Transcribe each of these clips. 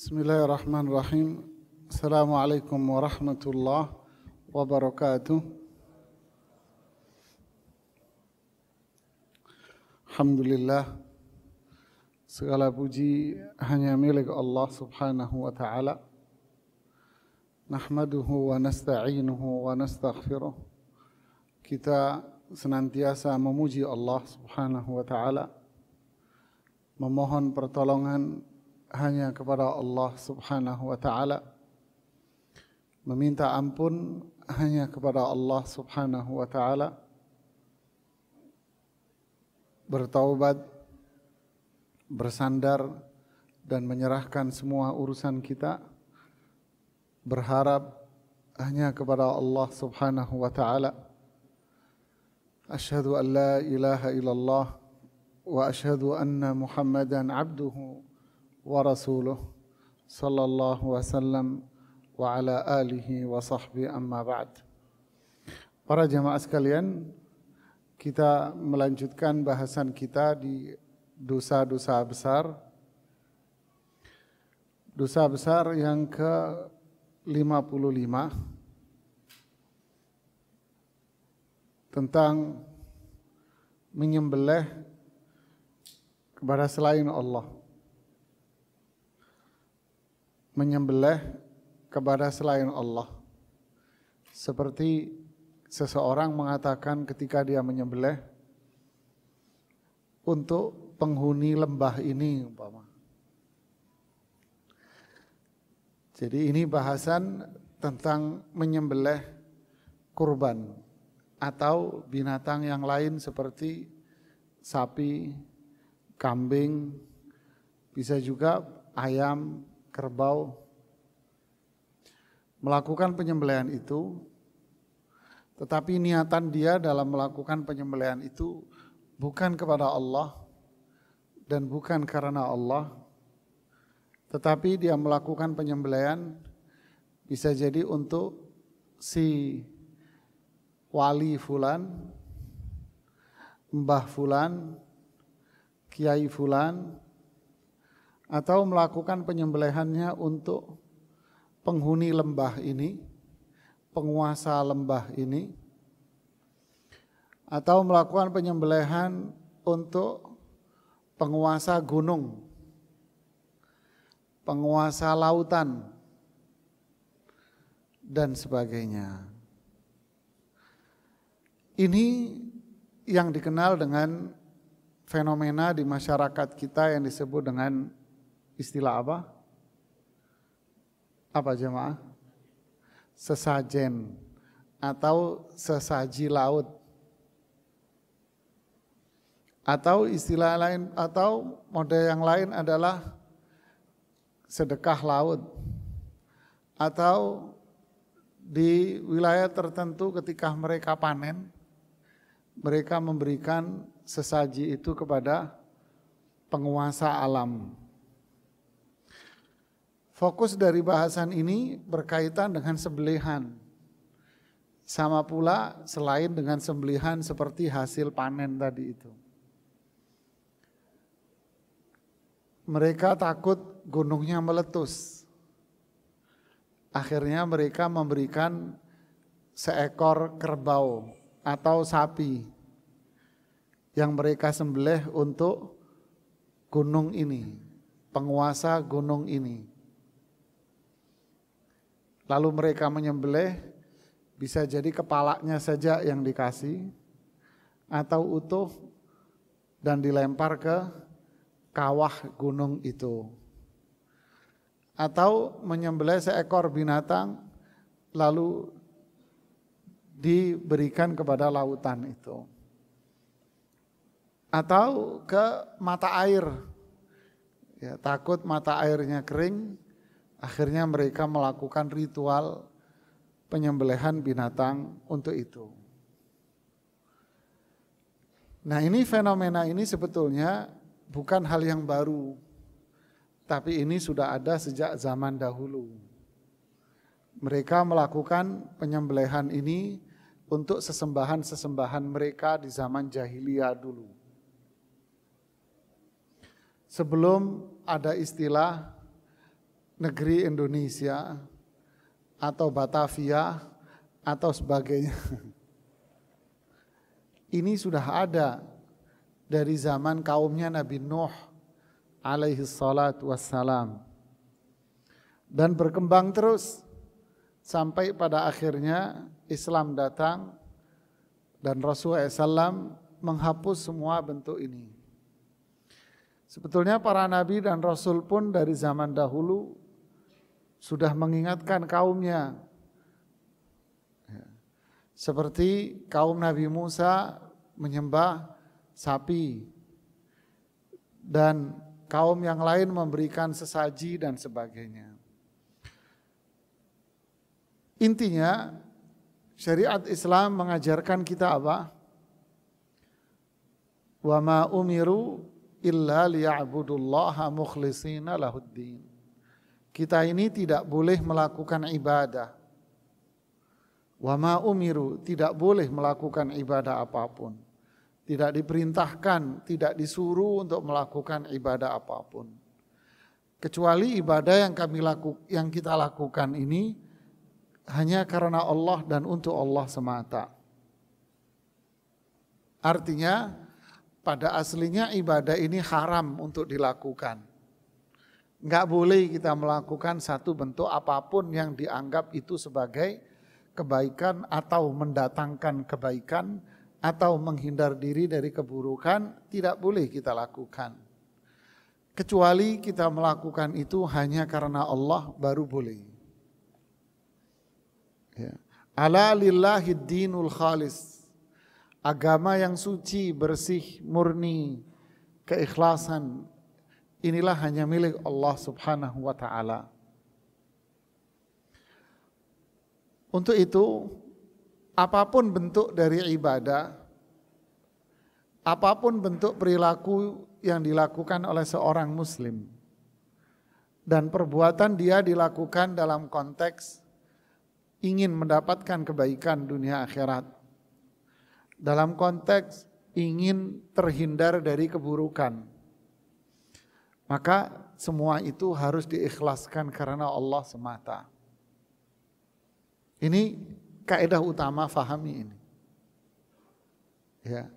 Bismillahirrahmanirrahim. الله الرحمن wabarakatuh. السلام عليكم ورحمة segala puji hanya milik Allah subhanahu wa ta'ala nahmaduhu wa nasta'inuhu wa nastaghfiruh kita senantiasa memuji Allah subhanahu wa ta'ala memohon pertolongan hanya kepada Allah Subhanahu wa taala. Meminta ampun hanya kepada Allah Subhanahu wa taala. Bertaubat, bersandar dan menyerahkan semua urusan kita berharap hanya kepada Allah Subhanahu wa taala. Asyhadu an la ilaha illallah wa asyhadu anna Muhammadan abduhu ورسوله صلى الله وسلم وعلى آله وصحبه أما بعد Para jamaah sekalian, kita melanjutkan bahasan kita di dosa-dosa besar. Dosa besar yang ke-55 tentang menyembelih kepada selain Allah menyembelih kepada selain Allah. Seperti seseorang mengatakan ketika dia menyembelih untuk penghuni lembah ini umpama. Jadi ini bahasan tentang menyembelih kurban atau binatang yang lain seperti sapi, kambing, bisa juga ayam, kerbau melakukan penyembelihan itu tetapi niatan dia dalam melakukan penyembelihan itu bukan kepada Allah dan bukan karena Allah tetapi dia melakukan penyembelihan bisa jadi untuk si wali fulan, mbah fulan, kiai fulan, atau melakukan penyembelihannya untuk penghuni lembah ini, penguasa lembah ini, atau melakukan penyembelihan untuk penguasa gunung, penguasa lautan, dan sebagainya. Ini yang dikenal dengan fenomena di masyarakat kita yang disebut dengan istilah apa? Apa jemaah? Sesajen atau sesaji laut atau istilah lain atau model yang lain adalah sedekah laut atau di wilayah tertentu ketika mereka panen mereka memberikan sesaji itu kepada penguasa alam Fokus dari bahasan ini berkaitan dengan sembelihan. Sama pula selain dengan sembelihan seperti hasil panen tadi itu. Mereka takut gunungnya meletus. Akhirnya mereka memberikan seekor kerbau atau sapi yang mereka sembelih untuk gunung ini, penguasa gunung ini. Lalu mereka menyembelih, bisa jadi kepalanya saja yang dikasih, atau utuh dan dilempar ke kawah gunung itu. Atau menyembelih seekor binatang, lalu diberikan kepada lautan itu. Atau ke mata air, ya, takut mata airnya kering, Akhirnya mereka melakukan ritual penyembelihan binatang untuk itu. Nah, ini fenomena ini sebetulnya bukan hal yang baru. Tapi ini sudah ada sejak zaman dahulu. Mereka melakukan penyembelihan ini untuk sesembahan-sesembahan mereka di zaman jahiliyah dulu. Sebelum ada istilah negeri Indonesia atau Batavia atau sebagainya. Ini sudah ada dari zaman kaumnya Nabi Nuh alaihi salatu wassalam. Dan berkembang terus sampai pada akhirnya Islam datang dan Rasulullah SAW menghapus semua bentuk ini. Sebetulnya para nabi dan rasul pun dari zaman dahulu sudah mengingatkan kaumnya. Ya. Seperti kaum Nabi Musa menyembah sapi dan kaum yang lain memberikan sesaji dan sebagainya. Intinya syariat Islam mengajarkan kita apa? Wa ma umiru illa liya'budullaha mukhlisina lahuddin kita ini tidak boleh melakukan ibadah. Wa ma umiru tidak boleh melakukan ibadah apapun. Tidak diperintahkan, tidak disuruh untuk melakukan ibadah apapun. Kecuali ibadah yang kami laku, yang kita lakukan ini hanya karena Allah dan untuk Allah semata. Artinya pada aslinya ibadah ini haram untuk dilakukan. Nggak boleh kita melakukan satu bentuk apapun yang dianggap itu sebagai kebaikan atau mendatangkan kebaikan atau menghindar diri dari keburukan tidak boleh kita lakukan. Kecuali kita melakukan itu hanya karena Allah baru boleh. Ya. Ala lillahi dinul khalis. Agama yang suci, bersih, murni, keikhlasan, inilah hanya milik Allah Subhanahu wa taala. Untuk itu, apapun bentuk dari ibadah, apapun bentuk perilaku yang dilakukan oleh seorang muslim dan perbuatan dia dilakukan dalam konteks ingin mendapatkan kebaikan dunia akhirat. Dalam konteks ingin terhindar dari keburukan maka semua itu harus diikhlaskan karena Allah semata. Ini kaidah utama fahami ini. Ya.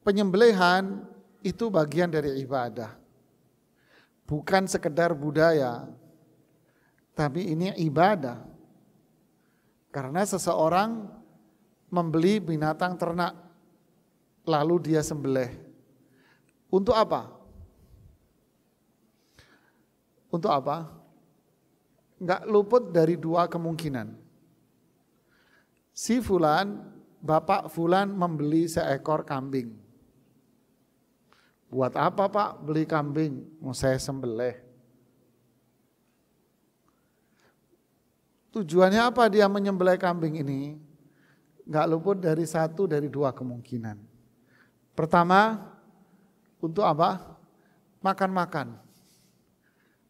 Penyembelihan itu bagian dari ibadah. Bukan sekedar budaya, tapi ini ibadah. Karena seseorang membeli binatang ternak lalu dia sembelih. Untuk apa? Untuk apa? Nggak luput dari dua kemungkinan. Si Fulan, Bapak Fulan membeli seekor kambing. Buat apa Pak beli kambing? Mau saya sembelih. Tujuannya apa dia menyembelih kambing ini? Nggak luput dari satu dari dua kemungkinan. Pertama, untuk apa? Makan-makan.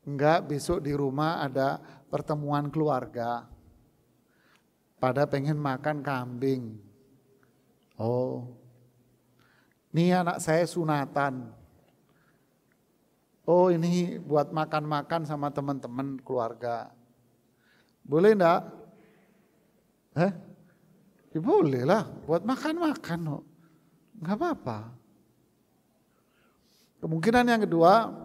Enggak, besok di rumah ada pertemuan keluarga. Pada pengen makan kambing. Oh, ini anak saya sunatan. Oh ini buat makan-makan sama teman-teman keluarga. Boleh enggak? Eh? Ya boleh lah, buat makan-makan. Enggak apa-apa. Kemungkinan yang kedua,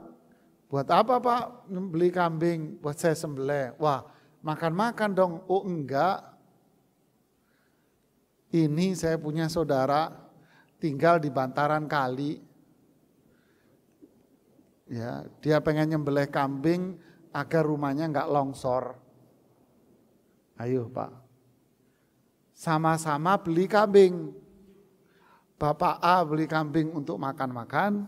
Buat apa Pak beli kambing buat saya sembelih? Wah, makan-makan dong. Oh enggak. Ini saya punya saudara tinggal di bantaran kali. Ya, dia pengen nyembelih kambing agar rumahnya enggak longsor. Ayo Pak. Sama-sama beli kambing. Bapak A beli kambing untuk makan-makan,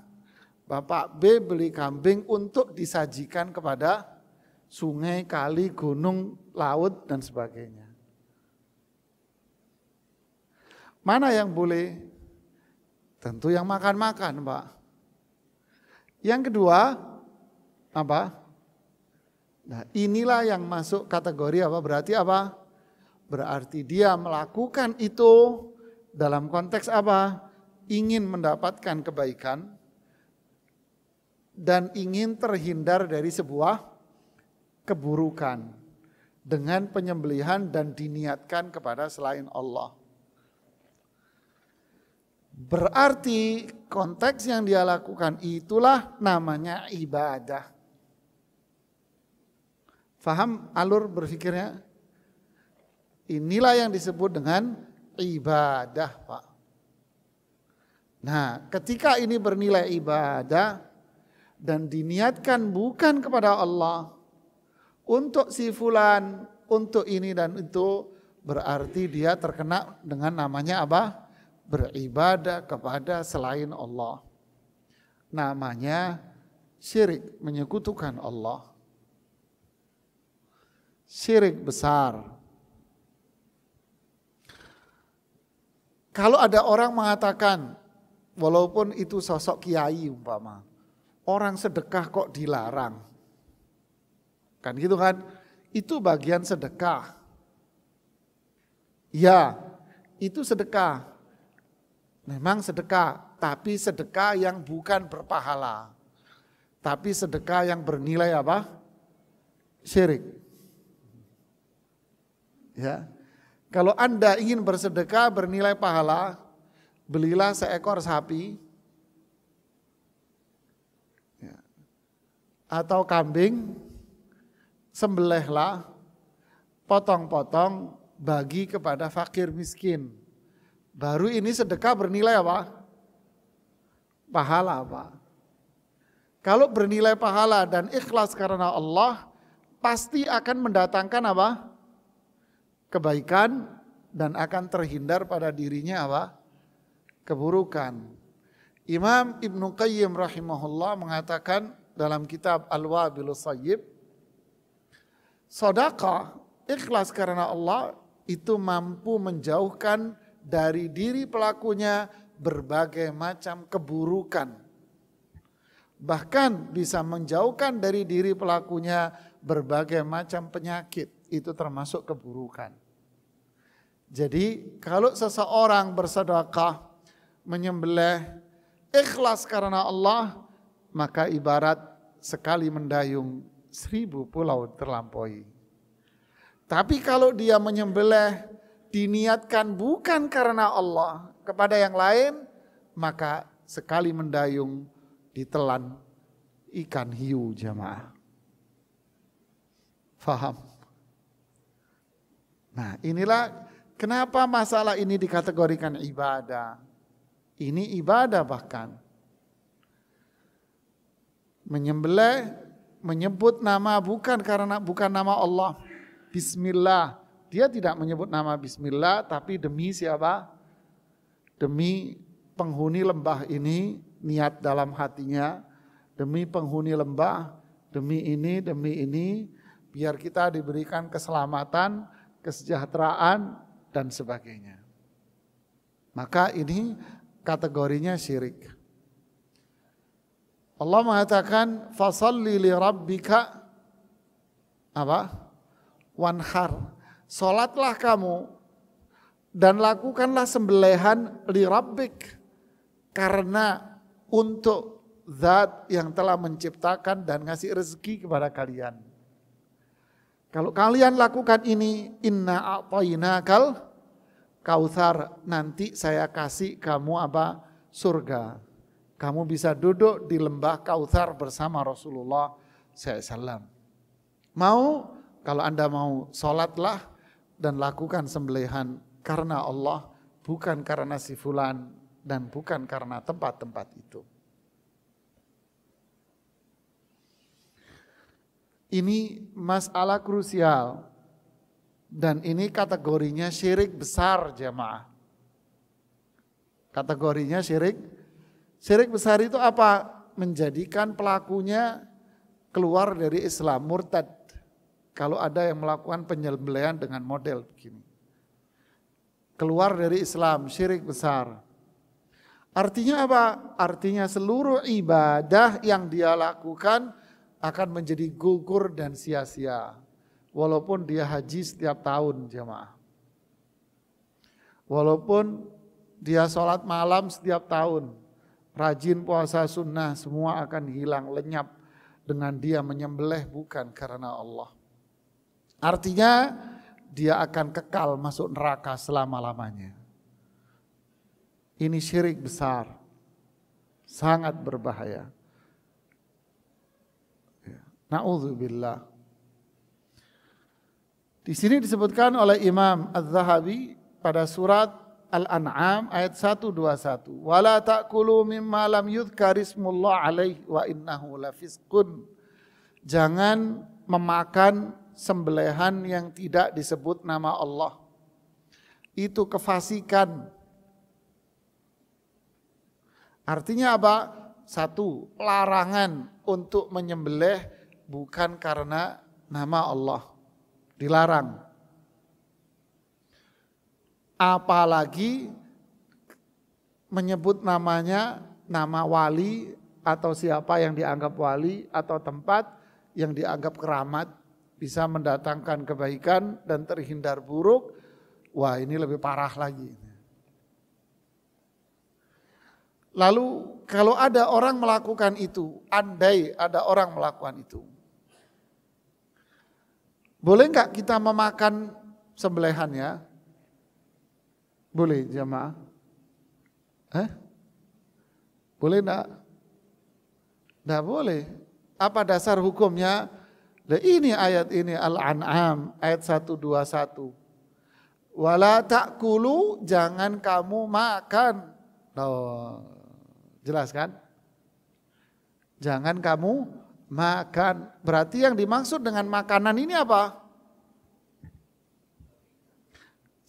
Bapak B beli kambing untuk disajikan kepada sungai, kali, gunung, laut, dan sebagainya. Mana yang boleh? Tentu yang makan-makan, Pak. Yang kedua, apa? Nah, inilah yang masuk kategori apa? Berarti apa? Berarti dia melakukan itu dalam konteks apa? Ingin mendapatkan kebaikan dan ingin terhindar dari sebuah keburukan dengan penyembelihan dan diniatkan kepada selain Allah. Berarti konteks yang dia lakukan itulah namanya ibadah. Faham alur berpikirnya? Inilah yang disebut dengan ibadah, Pak. Nah, ketika ini bernilai ibadah, dan diniatkan bukan kepada Allah untuk si fulan, untuk ini dan itu berarti dia terkena dengan namanya apa? beribadah kepada selain Allah. Namanya syirik, menyekutukan Allah. Syirik besar. Kalau ada orang mengatakan, walaupun itu sosok kiai umpama, Orang sedekah kok dilarang. Kan gitu kan? Itu bagian sedekah. Ya, itu sedekah. Memang sedekah, tapi sedekah yang bukan berpahala. Tapi sedekah yang bernilai apa? Syirik. Ya. Kalau Anda ingin bersedekah bernilai pahala, belilah seekor sapi, atau kambing, sembelihlah, potong-potong, bagi kepada fakir miskin. Baru ini sedekah bernilai apa? Pahala apa? Kalau bernilai pahala dan ikhlas karena Allah, pasti akan mendatangkan apa? Kebaikan dan akan terhindar pada dirinya apa? Keburukan. Imam Ibnu Qayyim rahimahullah mengatakan dalam kitab Al-Wabilus Sayyib, sodaka ikhlas karena Allah itu mampu menjauhkan dari diri pelakunya berbagai macam keburukan. Bahkan bisa menjauhkan dari diri pelakunya berbagai macam penyakit. Itu termasuk keburukan. Jadi kalau seseorang bersedekah, menyembelih, ikhlas karena Allah, maka ibarat sekali mendayung seribu pulau terlampaui. Tapi kalau dia menyembelih diniatkan bukan karena Allah kepada yang lain, maka sekali mendayung ditelan ikan hiu jamaah. Faham? Nah inilah kenapa masalah ini dikategorikan ibadah. Ini ibadah bahkan menyembelih menyebut nama bukan karena bukan nama Allah. Bismillah. Dia tidak menyebut nama bismillah tapi demi siapa? Demi penghuni lembah ini niat dalam hatinya, demi penghuni lembah, demi ini, demi ini biar kita diberikan keselamatan, kesejahteraan dan sebagainya. Maka ini kategorinya syirik. Allah mengatakan fasalli li rabbika apa? wanhar. Salatlah kamu dan lakukanlah sembelihan li rabbik karena untuk zat yang telah menciptakan dan ngasih rezeki kepada kalian. Kalau kalian lakukan ini, inna a'tainakal kauthar, nanti saya kasih kamu apa? Surga. Kamu bisa duduk di lembah Kautsar bersama Rasulullah SAW. Mau kalau Anda mau sholatlah dan lakukan sembelihan karena Allah, bukan karena si fulan dan bukan karena tempat-tempat itu. Ini masalah krusial dan ini kategorinya syirik besar jemaah. Kategorinya syirik Syirik besar itu apa? Menjadikan pelakunya keluar dari Islam, murtad. Kalau ada yang melakukan penyembelihan dengan model begini. Keluar dari Islam, syirik besar. Artinya apa? Artinya seluruh ibadah yang dia lakukan akan menjadi gugur dan sia-sia. Walaupun dia haji setiap tahun jemaah. Walaupun dia sholat malam setiap tahun rajin puasa sunnah, semua akan hilang lenyap dengan dia menyembelih bukan karena Allah. Artinya dia akan kekal masuk neraka selama-lamanya. Ini syirik besar. Sangat berbahaya. Ya, na'udzubillah. Di sini disebutkan oleh Imam Az-Zahabi pada surat Al-An'am ayat 121. Wala ta'kulu mimma lam yudhkarismullah alaih wa innahu lafiskun. Jangan memakan sembelihan yang tidak disebut nama Allah. Itu kefasikan. Artinya apa? Satu, larangan untuk menyembelih bukan karena nama Allah. Dilarang apalagi menyebut namanya nama wali atau siapa yang dianggap wali atau tempat yang dianggap keramat bisa mendatangkan kebaikan dan terhindar buruk. Wah, ini lebih parah lagi. Lalu kalau ada orang melakukan itu, andai ada orang melakukan itu. Boleh nggak kita memakan sembelihannya? Boleh jamaah? Eh? Boleh enggak? Enggak boleh. Apa dasar hukumnya? Nah, ini ayat ini Al-An'am ayat 121. Wala takulu jangan kamu makan. Oh, jelas kan? Jangan kamu makan. Berarti yang dimaksud dengan makanan ini apa?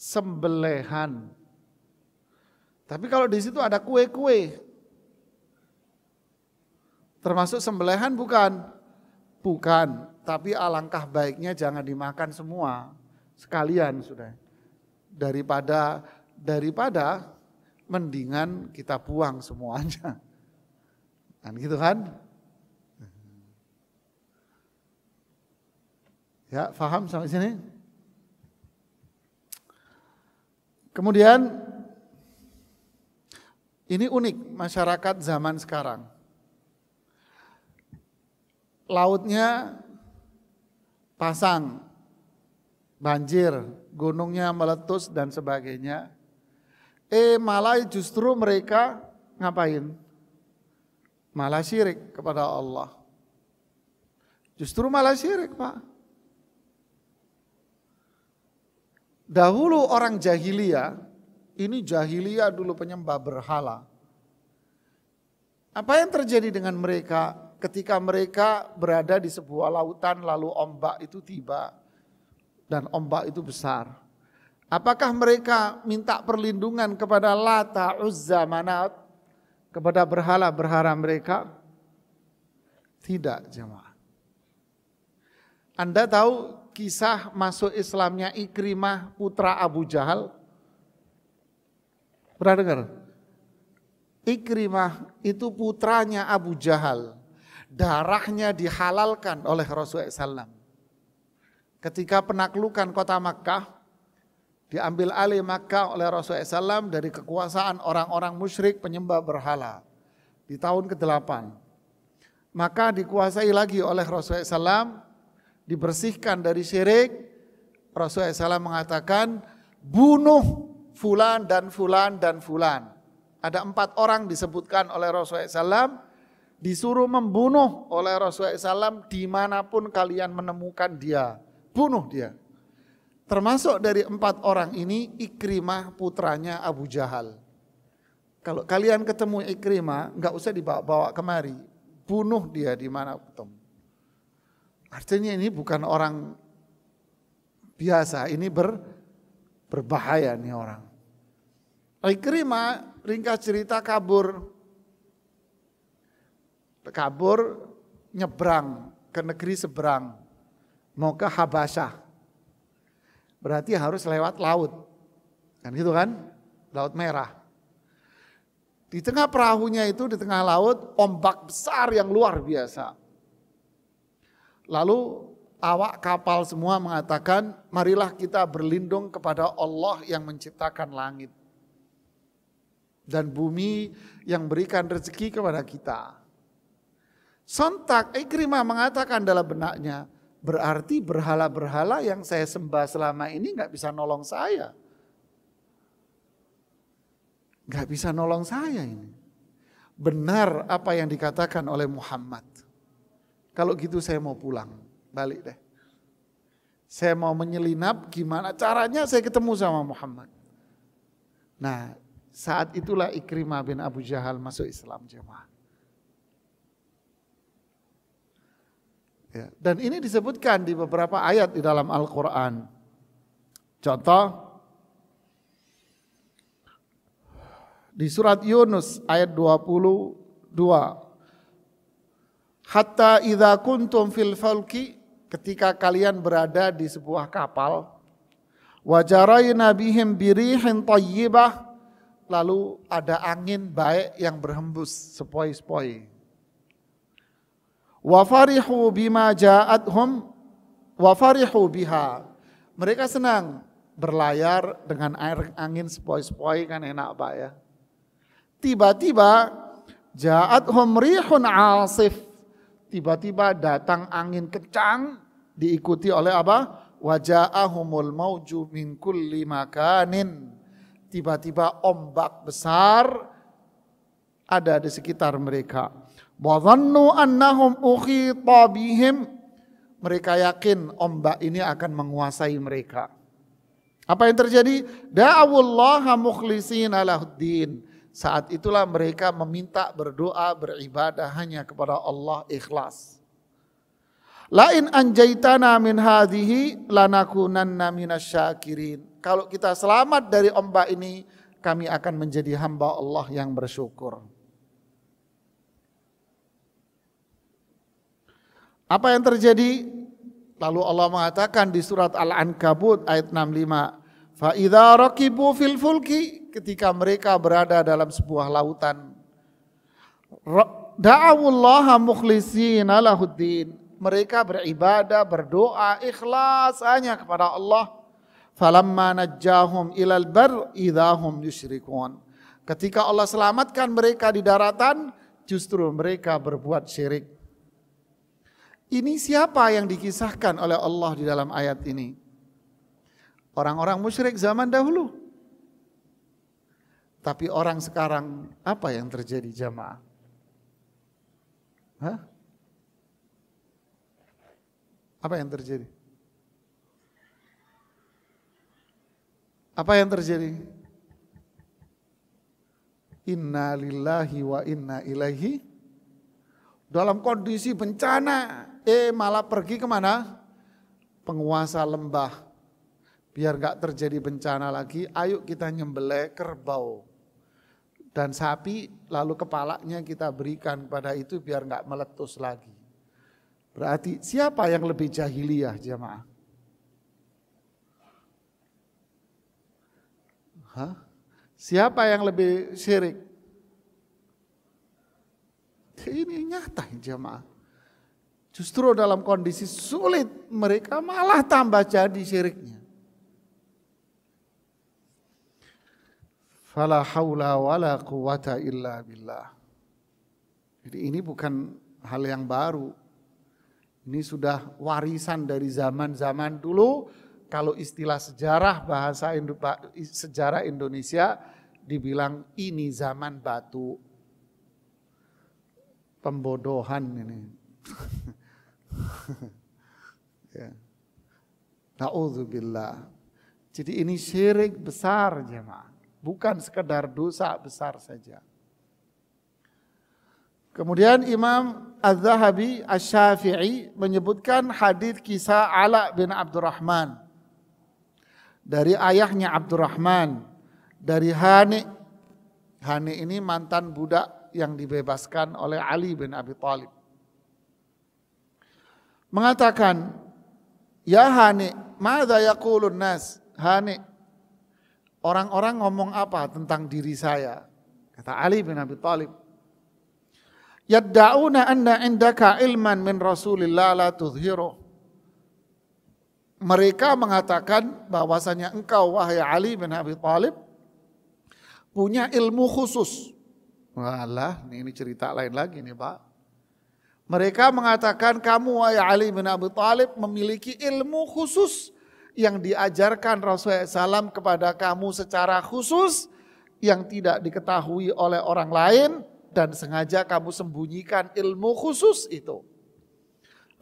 sembelihan. Tapi kalau di situ ada kue-kue, termasuk sembelihan bukan? Bukan, tapi alangkah baiknya jangan dimakan semua sekalian sudah. Daripada daripada mendingan kita buang semuanya. Kan gitu kan? Ya, paham sampai sini? Kemudian ini unik masyarakat zaman sekarang. Lautnya pasang, banjir, gunungnya meletus dan sebagainya. Eh malah justru mereka ngapain? Malah syirik kepada Allah. Justru malah syirik pak. Dahulu orang jahiliyah, ini jahiliyah dulu penyembah berhala. Apa yang terjadi dengan mereka ketika mereka berada di sebuah lautan lalu ombak itu tiba dan ombak itu besar? Apakah mereka minta perlindungan kepada Lata, Uzza, Manat, kepada berhala-berhala mereka? Tidak, jemaah. Anda tahu kisah masuk Islamnya Ikrimah putra Abu Jahal? Pernah dengar? Ikrimah itu putranya Abu Jahal. Darahnya dihalalkan oleh Rasulullah SAW. Ketika penaklukan kota Makkah, diambil alih Makkah oleh Rasulullah SAW dari kekuasaan orang-orang musyrik penyembah berhala di tahun ke-8. Maka dikuasai lagi oleh Rasulullah SAW dibersihkan dari syirik, Rasulullah SAW mengatakan, bunuh fulan dan fulan dan fulan. Ada empat orang disebutkan oleh Rasulullah SAW, disuruh membunuh oleh Rasulullah SAW dimanapun kalian menemukan dia. Bunuh dia. Termasuk dari empat orang ini Ikrimah putranya Abu Jahal. Kalau kalian ketemu Ikrimah, nggak usah dibawa-bawa kemari. Bunuh dia di mana ketemu. Artinya ini bukan orang biasa, ini ber, berbahaya nih orang. Ikrimah ringkas cerita kabur. Kabur nyebrang ke negeri seberang. Mau ke Habasyah. Berarti harus lewat laut. Kan gitu kan? Laut Merah. Di tengah perahunya itu, di tengah laut, ombak besar yang luar biasa. Lalu awak kapal semua mengatakan, marilah kita berlindung kepada Allah yang menciptakan langit dan bumi yang berikan rezeki kepada kita. Sontak Ikrimah mengatakan dalam benaknya, berarti berhala-berhala yang saya sembah selama ini nggak bisa nolong saya. Gak bisa nolong saya ini. Benar apa yang dikatakan oleh Muhammad. Kalau gitu saya mau pulang, balik deh. Saya mau menyelinap gimana caranya saya ketemu sama Muhammad. Nah, saat itulah Ikrimah bin Abu Jahal masuk Islam jemaah. Ya, dan ini disebutkan di beberapa ayat di dalam Al-Quran. Contoh, di surat Yunus ayat 22. Hatta idha kuntum fil falki ketika kalian berada di sebuah kapal wajaraina bihim birihin tayyibah, lalu ada angin baik yang berhembus sepoi-sepoi. wafarihu bima ja'adhum, wafarihu biha. Mereka senang berlayar dengan air angin sepoi-sepoi kan enak Pak ya. Tiba-tiba ja'adhum rihun 'asif tiba-tiba datang angin kencang diikuti oleh apa? Waja'ahumul mauju min kulli makanin. Tiba-tiba ombak besar ada di sekitar mereka. Wa annahum ukhita bihim. Mereka yakin ombak ini akan menguasai mereka. Apa yang terjadi? Da'awullaha mukhlisina lahuddin. Saat itulah mereka meminta berdoa beribadah hanya kepada Allah ikhlas. Lain anjaitana min hadhihi lanakunanna minasyakirin. Kalau kita selamat dari ombak ini, kami akan menjadi hamba Allah yang bersyukur. Apa yang terjadi? Lalu Allah mengatakan di surat Al-Ankabut ayat 65, Fa'idha rakibu fil fulki ketika mereka berada dalam sebuah lautan. Da'awullaha mukhlisina lahuddin. Mereka beribadah, berdoa, ikhlas hanya kepada Allah. Falamma najjahum ilal bar idahum yusyrikun. Ketika Allah selamatkan mereka di daratan, justru mereka berbuat syirik. Ini siapa yang dikisahkan oleh Allah di dalam ayat ini? Orang-orang musyrik zaman dahulu. Tapi orang sekarang apa yang terjadi jamaah? Hah? Apa yang terjadi? Apa yang terjadi? Inna lillahi wa inna Ilahi, dalam kondisi bencana eh malah pergi kemana? Penguasa lembah biar nggak terjadi bencana lagi, ayo kita nyembelih kerbau dan sapi, lalu kepalanya kita berikan pada itu biar nggak meletus lagi. Berarti siapa yang lebih jahiliyah jemaah? Hah? Siapa yang lebih syirik? Ini nyata jemaah. Justru dalam kondisi sulit mereka malah tambah jadi syiriknya. Fala haula wala quwata illa billah. Jadi ini bukan hal yang baru. Ini sudah warisan dari zaman-zaman dulu. Kalau istilah sejarah bahasa Indo sejarah Indonesia dibilang ini zaman batu. Pembodohan ini. ya. Na'udzubillah. Jadi ini syirik besar jemaah bukan sekedar dosa besar saja. Kemudian Imam Az-Zahabi Asy-Syafi'i menyebutkan hadis kisah Ala bin Abdurrahman dari ayahnya Abdurrahman dari Hani. Hani ini mantan budak yang dibebaskan oleh Ali bin Abi Thalib. Mengatakan, "Ya Hani, madza yaqulun nas?" Hani, orang-orang ngomong apa tentang diri saya? Kata Ali bin Abi Thalib. Yadda'una anna indaka ilman min Rasulillah la tuzhiru. Mereka mengatakan bahwasanya engkau wahai Ali bin Abi Thalib punya ilmu khusus. Walah, ini cerita lain lagi nih Pak. Mereka mengatakan kamu wahai Ali bin Abi Thalib memiliki ilmu khusus yang diajarkan Rasulullah SAW kepada kamu secara khusus yang tidak diketahui oleh orang lain dan sengaja kamu sembunyikan ilmu khusus itu.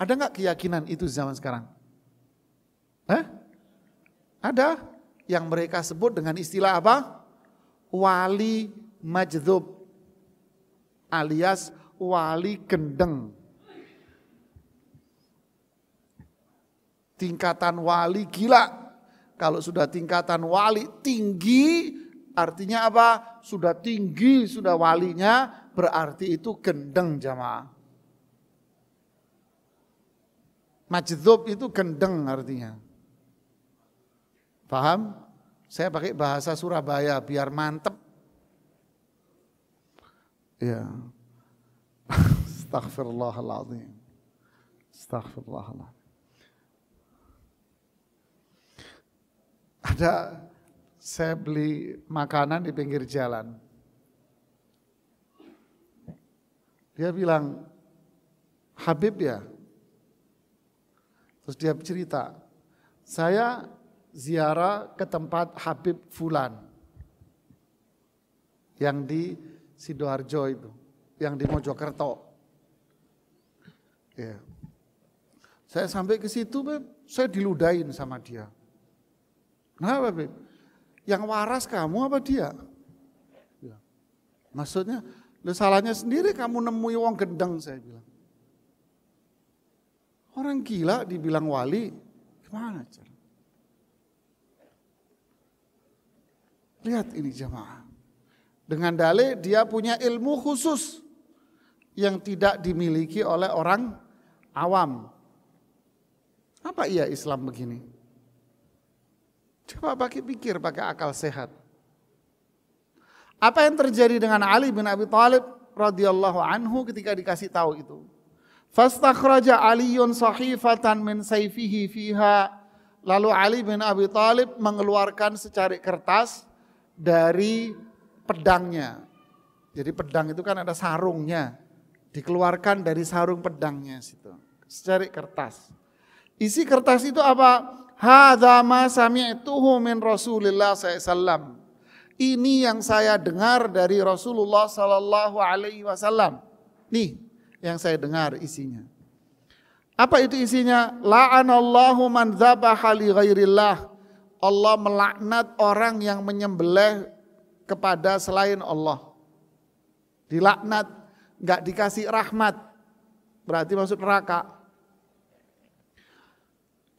Ada nggak keyakinan itu zaman sekarang? Hah? Ada yang mereka sebut dengan istilah apa? Wali majdub alias wali gendeng. tingkatan wali gila. Kalau sudah tingkatan wali tinggi, artinya apa? Sudah tinggi, sudah walinya, berarti itu gendeng jamaah. Majdub itu gendeng artinya. Paham? Saya pakai bahasa Surabaya biar mantep. Ya. Astaghfirullahaladzim. Astagfirullahaladzim. ada saya beli makanan di pinggir jalan. Dia bilang, Habib ya? Terus dia cerita, saya ziarah ke tempat Habib Fulan yang di Sidoarjo itu, yang di Mojokerto. Ya. Saya sampai ke situ, saya diludain sama dia. Kenapa, Beb? Yang waras kamu apa dia? Ya. Maksudnya, lu salahnya sendiri kamu nemui uang gendeng, saya bilang. Orang gila dibilang wali, gimana cara? Lihat ini jemaah. Dengan dalih dia punya ilmu khusus yang tidak dimiliki oleh orang awam. Apa iya Islam begini? Coba pakai pikir, pakai akal sehat. Apa yang terjadi dengan Ali bin Abi Thalib radhiyallahu anhu ketika dikasih tahu itu? Fastakhraja Aliun sahifatan min sayfihi fiha. Lalu Ali bin Abi Thalib mengeluarkan secarik kertas dari pedangnya. Jadi pedang itu kan ada sarungnya. Dikeluarkan dari sarung pedangnya situ. Secarik kertas. Isi kertas itu apa? Hadza ma sami'tuhu min Rasulillah SAW. Ini yang saya dengar dari Rasulullah Sallallahu Alaihi Wasallam. Nih, yang saya dengar isinya. Apa itu isinya? La'anallahu man dzabaha li ghairillah. Allah melaknat orang yang menyembelih kepada selain Allah. Dilaknat, nggak dikasih rahmat. Berarti masuk neraka.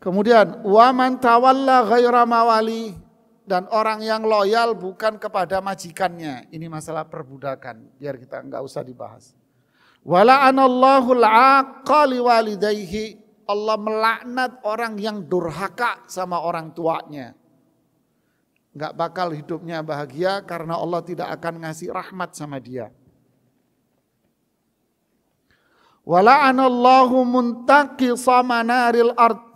Kemudian waman tawalla ghaira mawali dan orang yang loyal bukan kepada majikannya. Ini masalah perbudakan, biar kita nggak usah dibahas. Wala anallahu al walidayhi. Allah melaknat orang yang durhaka sama orang tuanya. Nggak bakal hidupnya bahagia karena Allah tidak akan ngasih rahmat sama dia. Wala anallahu muntaqi samanaril ard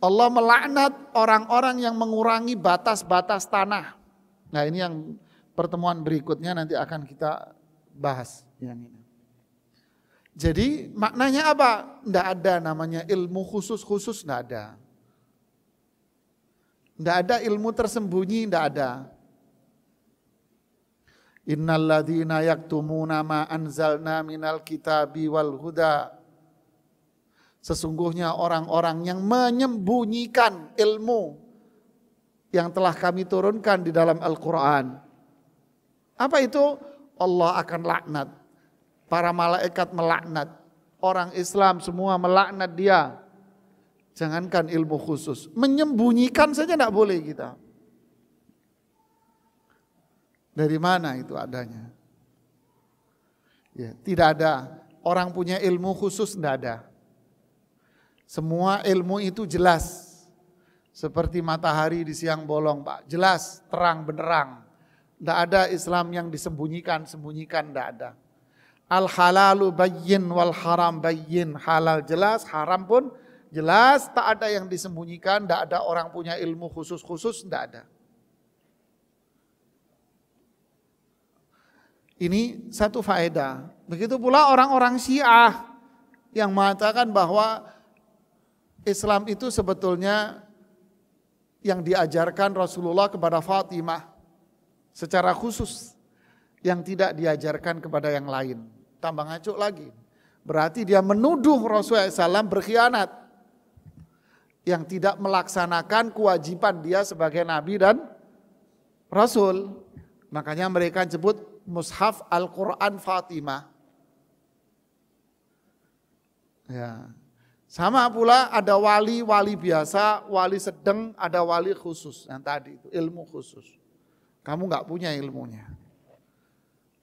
Allah melaknat orang-orang yang mengurangi batas-batas tanah. Nah ini yang pertemuan berikutnya nanti akan kita bahas yang ini. Jadi maknanya apa? Tidak ada namanya ilmu khusus-khusus, tidak ada. Tidak ada ilmu tersembunyi, tidak ada. Innalladzina yaktumuna ma anzalna minal kitabi wal huda Sesungguhnya orang-orang yang menyembunyikan ilmu yang telah kami turunkan di dalam Al-Quran. Apa itu? Allah akan laknat. Para malaikat melaknat. Orang Islam semua melaknat dia. Jangankan ilmu khusus. Menyembunyikan saja tidak boleh kita. Dari mana itu adanya? Ya, tidak ada orang punya ilmu khusus, tidak ada. Semua ilmu itu jelas. Seperti matahari di siang bolong, Pak. Jelas, terang, benerang. Tidak ada Islam yang disembunyikan-sembunyikan, tidak ada. Al halalu bayyin wal haram bayyin. Halal jelas, haram pun jelas. Tak ada yang disembunyikan, tidak ada orang punya ilmu khusus-khusus, tidak ada. Ini satu faedah. Begitu pula orang-orang Syiah yang mengatakan bahwa Islam itu sebetulnya yang diajarkan Rasulullah kepada Fatimah secara khusus yang tidak diajarkan kepada yang lain. Tambah ngaco lagi. Berarti dia menuduh Rasulullah SAW berkhianat yang tidak melaksanakan kewajiban dia sebagai nabi dan rasul. Makanya mereka sebut mushaf Al-Qur'an Fatimah. Ya, sama pula ada wali-wali biasa, wali sedang, ada wali khusus yang tadi itu ilmu khusus. Kamu nggak punya ilmunya.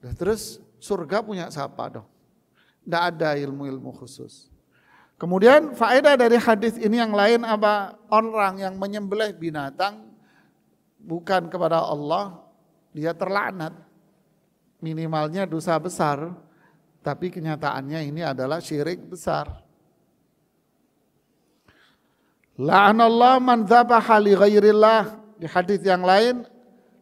Nah, terus surga punya siapa dong? Nggak ada ilmu-ilmu khusus. Kemudian faedah dari hadis ini yang lain apa? Orang yang menyembelih binatang bukan kepada Allah, dia terlaknat. Minimalnya dosa besar, tapi kenyataannya ini adalah syirik besar. La'anallah man dhabaha li ghairillah. Di hadis yang lain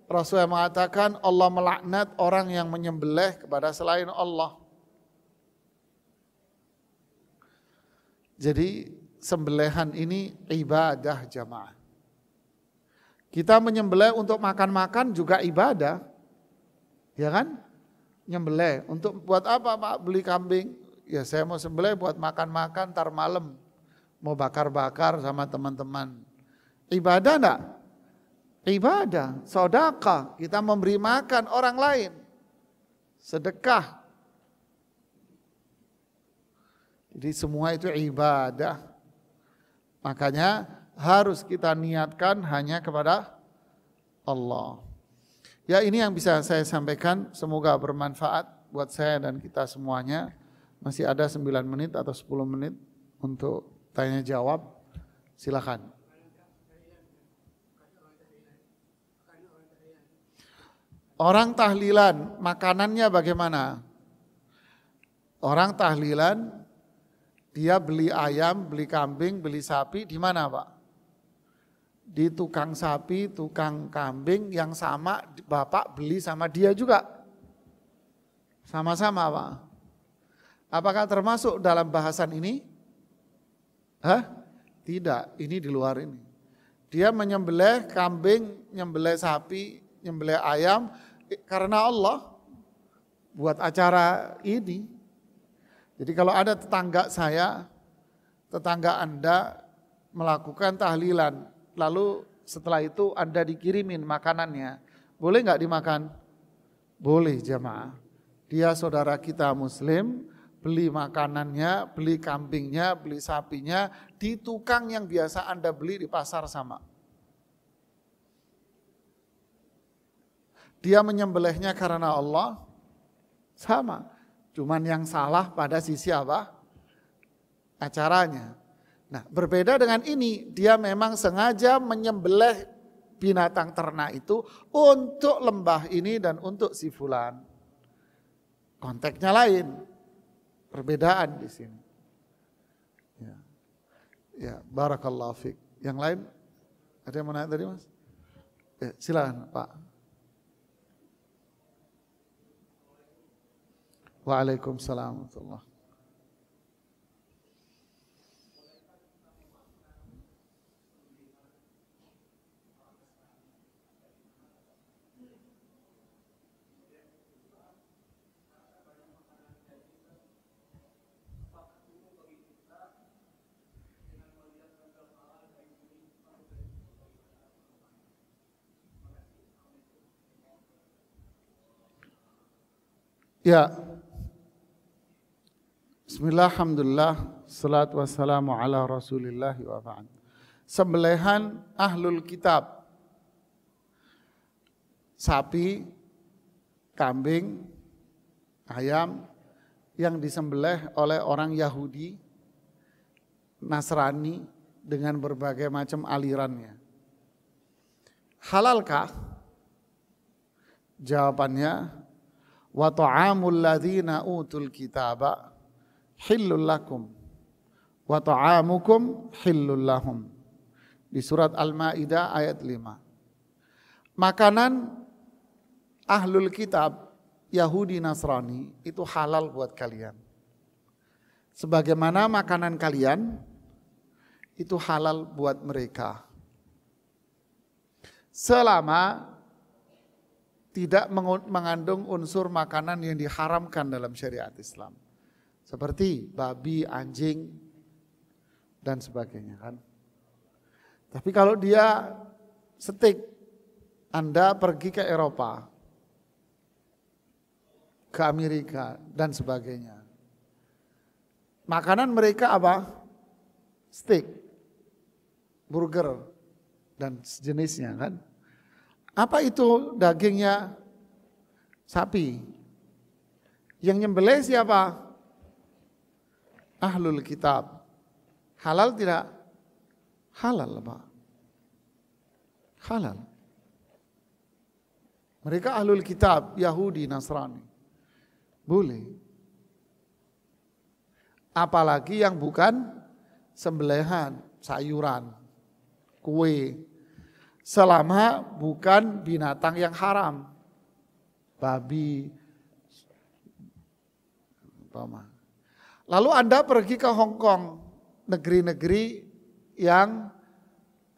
Rasulullah mengatakan Allah melaknat orang yang menyembelih kepada selain Allah. Jadi sembelihan ini ibadah jamaah. Kita menyembelih untuk makan-makan juga ibadah. Ya kan? Nyembelih untuk buat apa Pak? Beli kambing. Ya saya mau sembelih buat makan-makan tar malam mau bakar-bakar sama teman-teman. Ibadah enggak? Ibadah, sodaka, kita memberi makan orang lain. Sedekah. Jadi semua itu ibadah. Makanya harus kita niatkan hanya kepada Allah. Ya ini yang bisa saya sampaikan, semoga bermanfaat buat saya dan kita semuanya. Masih ada 9 menit atau 10 menit untuk tanya jawab, silakan. Orang tahlilan, makanannya bagaimana? Orang tahlilan, dia beli ayam, beli kambing, beli sapi, di mana Pak? Di tukang sapi, tukang kambing yang sama Bapak beli sama dia juga. Sama-sama Pak. Apakah termasuk dalam bahasan ini? Hah? Tidak, ini di luar ini. Dia menyembelih kambing, nyembelih sapi, nyembelih ayam karena Allah buat acara ini. Jadi kalau ada tetangga saya, tetangga Anda melakukan tahlilan, lalu setelah itu Anda dikirimin makanannya, boleh nggak dimakan? Boleh jemaah. Dia saudara kita muslim, beli makanannya, beli kambingnya, beli sapinya di tukang yang biasa Anda beli di pasar sama. Dia menyembelihnya karena Allah sama. Cuman yang salah pada sisi apa? Acaranya. Nah, berbeda dengan ini, dia memang sengaja menyembelih binatang ternak itu untuk lembah ini dan untuk si fulan. Konteksnya lain perbedaan di sini. Ya. Ya, barakallahu fiik. Yang lain ada yang mau nanya tadi, Mas? Ya, silakan, Pak. Waalaikumsalam warahmatullahi Ya. Bismillah, Alhamdulillah, salatu wassalamu ala rasulillah wa ba'd. Sembelihan ahlul kitab. Sapi, kambing, ayam yang disembelih oleh orang Yahudi, Nasrani dengan berbagai macam alirannya. Halalkah? Jawabannya wa ta'amul ladhina utul kitaba hillul lakum wa ta'amukum hillul lahum. Di surat Al-Maidah ayat 5. Makanan ahlul kitab Yahudi Nasrani itu halal buat kalian. Sebagaimana makanan kalian itu halal buat mereka. Selama tidak mengandung unsur makanan yang diharamkan dalam syariat Islam. Seperti babi, anjing, dan sebagainya kan. Tapi kalau dia steak, Anda pergi ke Eropa, ke Amerika, dan sebagainya. Makanan mereka apa? Steak, burger, dan sejenisnya kan. Apa itu dagingnya sapi? Yang nyembelih siapa? Ahlul kitab. Halal tidak? Halal, Pak. Halal. Mereka ahlul kitab, Yahudi, Nasrani. Boleh. Apalagi yang bukan sembelihan, sayuran, kue, selama bukan binatang yang haram. Babi, Lalu Anda pergi ke Hong Kong, negeri-negeri yang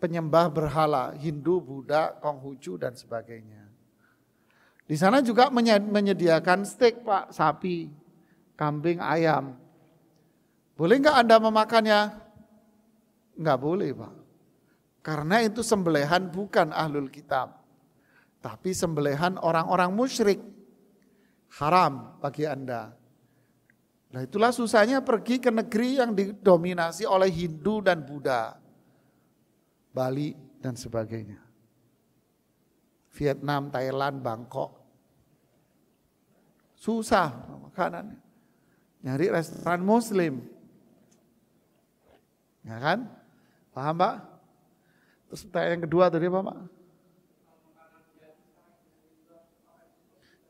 penyembah berhala, Hindu, Buddha, Konghucu dan sebagainya. Di sana juga menyediakan steak pak, sapi, kambing, ayam. Boleh nggak Anda memakannya? Nggak boleh pak. Karena itu sembelihan bukan ahlul kitab. Tapi sembelihan orang-orang musyrik. Haram bagi Anda. Nah itulah susahnya pergi ke negeri yang didominasi oleh Hindu dan Buddha. Bali dan sebagainya. Vietnam, Thailand, Bangkok. Susah makanannya. Nyari restoran muslim. Ya kan? Paham Pak? Terus yang kedua tadi apa Pak?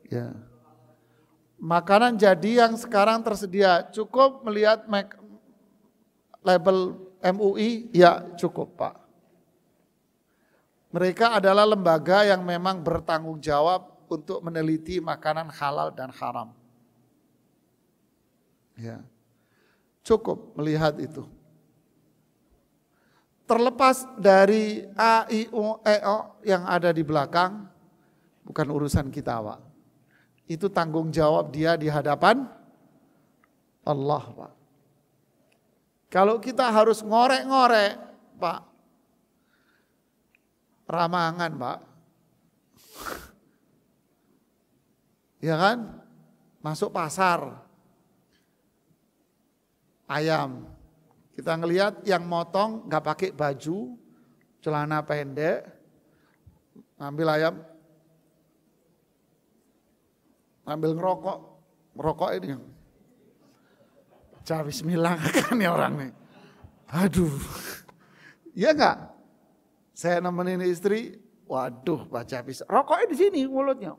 Ya. Makanan jadi yang sekarang tersedia cukup melihat label MUI ya cukup Pak. Mereka adalah lembaga yang memang bertanggung jawab untuk meneliti makanan halal dan haram. Ya. Cukup melihat itu terlepas dari a i u e o yang ada di belakang bukan urusan kita pak itu tanggung jawab dia di hadapan Allah pak kalau kita harus ngorek-ngorek pak ramangan pak ya kan masuk pasar ayam kita ngelihat yang motong nggak pakai baju, celana pendek, ambil ayam, ambil ngerokok, merokok ini. Cari bismillah kan ya orang nih. Aduh. Iya enggak? Saya nemenin istri, waduh baca bisa. Rokoknya di sini mulutnya.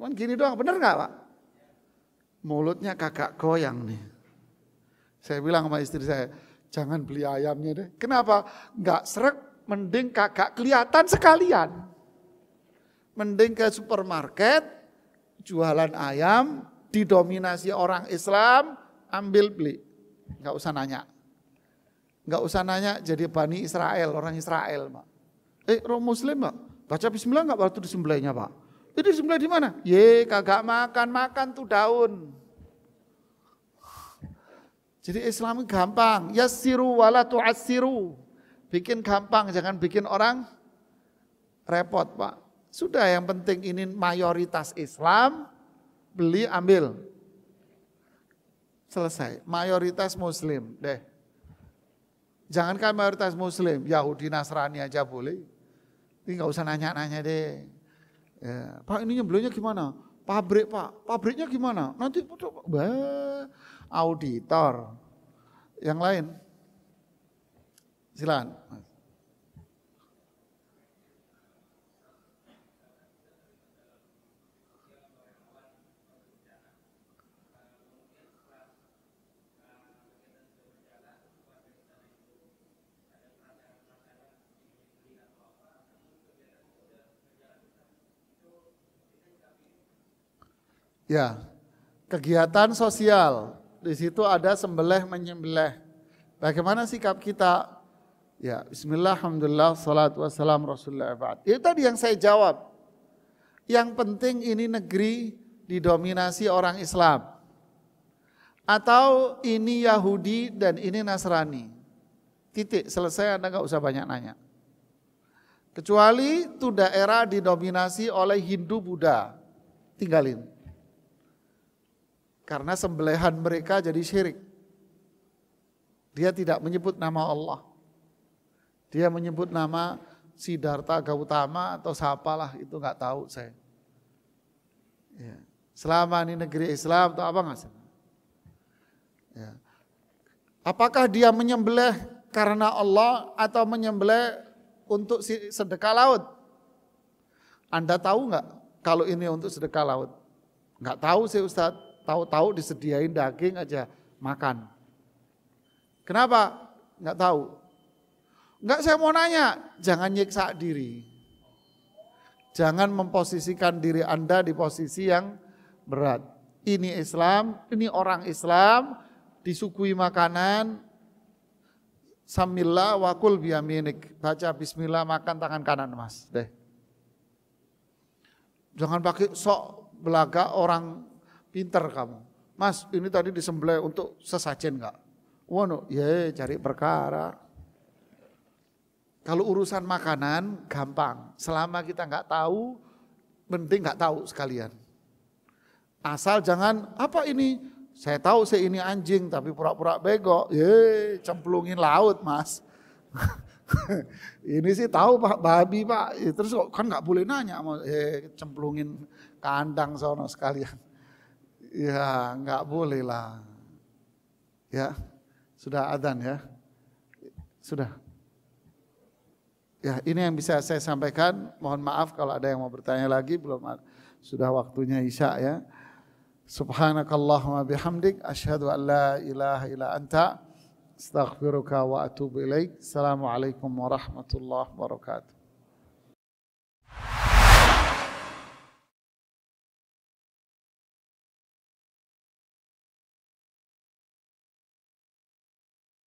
Cuman gini doang, bener nggak Pak? mulutnya kakak goyang nih. Saya bilang sama istri saya, jangan beli ayamnya deh. Kenapa? Nggak serak, mending kakak kelihatan sekalian. Mending ke supermarket, jualan ayam, didominasi orang Islam, ambil beli. Nggak usah nanya. Nggak usah nanya jadi Bani Israel, orang Israel. Pak. Eh, orang Muslim, Pak. Baca bismillah nggak waktu disembelihnya, Pak? Itu sebenarnya di mana? Ye, kagak makan, makan tuh daun. Jadi Islam gampang. Yasiru wala tu'assiru. Bikin gampang, jangan bikin orang repot, Pak. Sudah yang penting ini mayoritas Islam, beli ambil. Selesai. Mayoritas muslim deh. Jangankan mayoritas muslim, Yahudi Nasrani aja boleh. Ini nggak usah nanya-nanya deh. Ya, pak ininya belinya gimana? Pabrik pak, pabriknya gimana? Nanti bah, auditor. Yang lain, silakan. Ya, kegiatan sosial. Di situ ada sembelih menyembelih. Bagaimana sikap kita? Ya, bismillah, alhamdulillah, salat wassalam, rasulullah, abad. Itu tadi yang saya jawab. Yang penting ini negeri didominasi orang Islam. Atau ini Yahudi dan ini Nasrani. Titik, selesai Anda nggak usah banyak nanya. Kecuali itu daerah didominasi oleh Hindu Buddha. Tinggalin. Karena sembelihan mereka jadi syirik. Dia tidak menyebut nama Allah. Dia menyebut nama Siddhartha Gautama atau siapalah itu nggak tahu saya. Ya. Selama ini negeri Islam atau apa nggak ya. Apakah dia menyembelih karena Allah atau menyembelih untuk sedekah laut? Anda tahu nggak kalau ini untuk sedekah laut? Nggak tahu sih Ustadz. Tahu-tahu disediain daging aja makan. Kenapa? Enggak tahu. Enggak saya mau nanya, jangan nyiksa diri. Jangan memposisikan diri Anda di posisi yang berat. Ini Islam, ini orang Islam, disukui makanan, Samillah wakul biaminik. Baca bismillah makan tangan kanan mas. Deh. Jangan pakai sok belaga orang pinter kamu. Mas, ini tadi disembelih untuk sesajen enggak? Wono, ye, ya, cari perkara. Kalau urusan makanan gampang. Selama kita enggak tahu, penting enggak tahu sekalian. Asal jangan apa ini? Saya tahu saya ini anjing tapi pura-pura bego. Ye, cemplungin laut, Mas. ini sih tahu Pak babi Pak. Terus kok kan nggak boleh nanya mau cemplungin kandang sono sekalian. Ya, nggak boleh lah. Ya, sudah adan ya. Sudah. Ya, ini yang bisa saya sampaikan. Mohon maaf kalau ada yang mau bertanya lagi. Belum sudah waktunya Isya ya. Subhanakallahumma bihamdik. Ashadu an la ilaha ila anta. Astaghfiruka wa atubu ilaik. Assalamualaikum warahmatullahi wabarakatuh.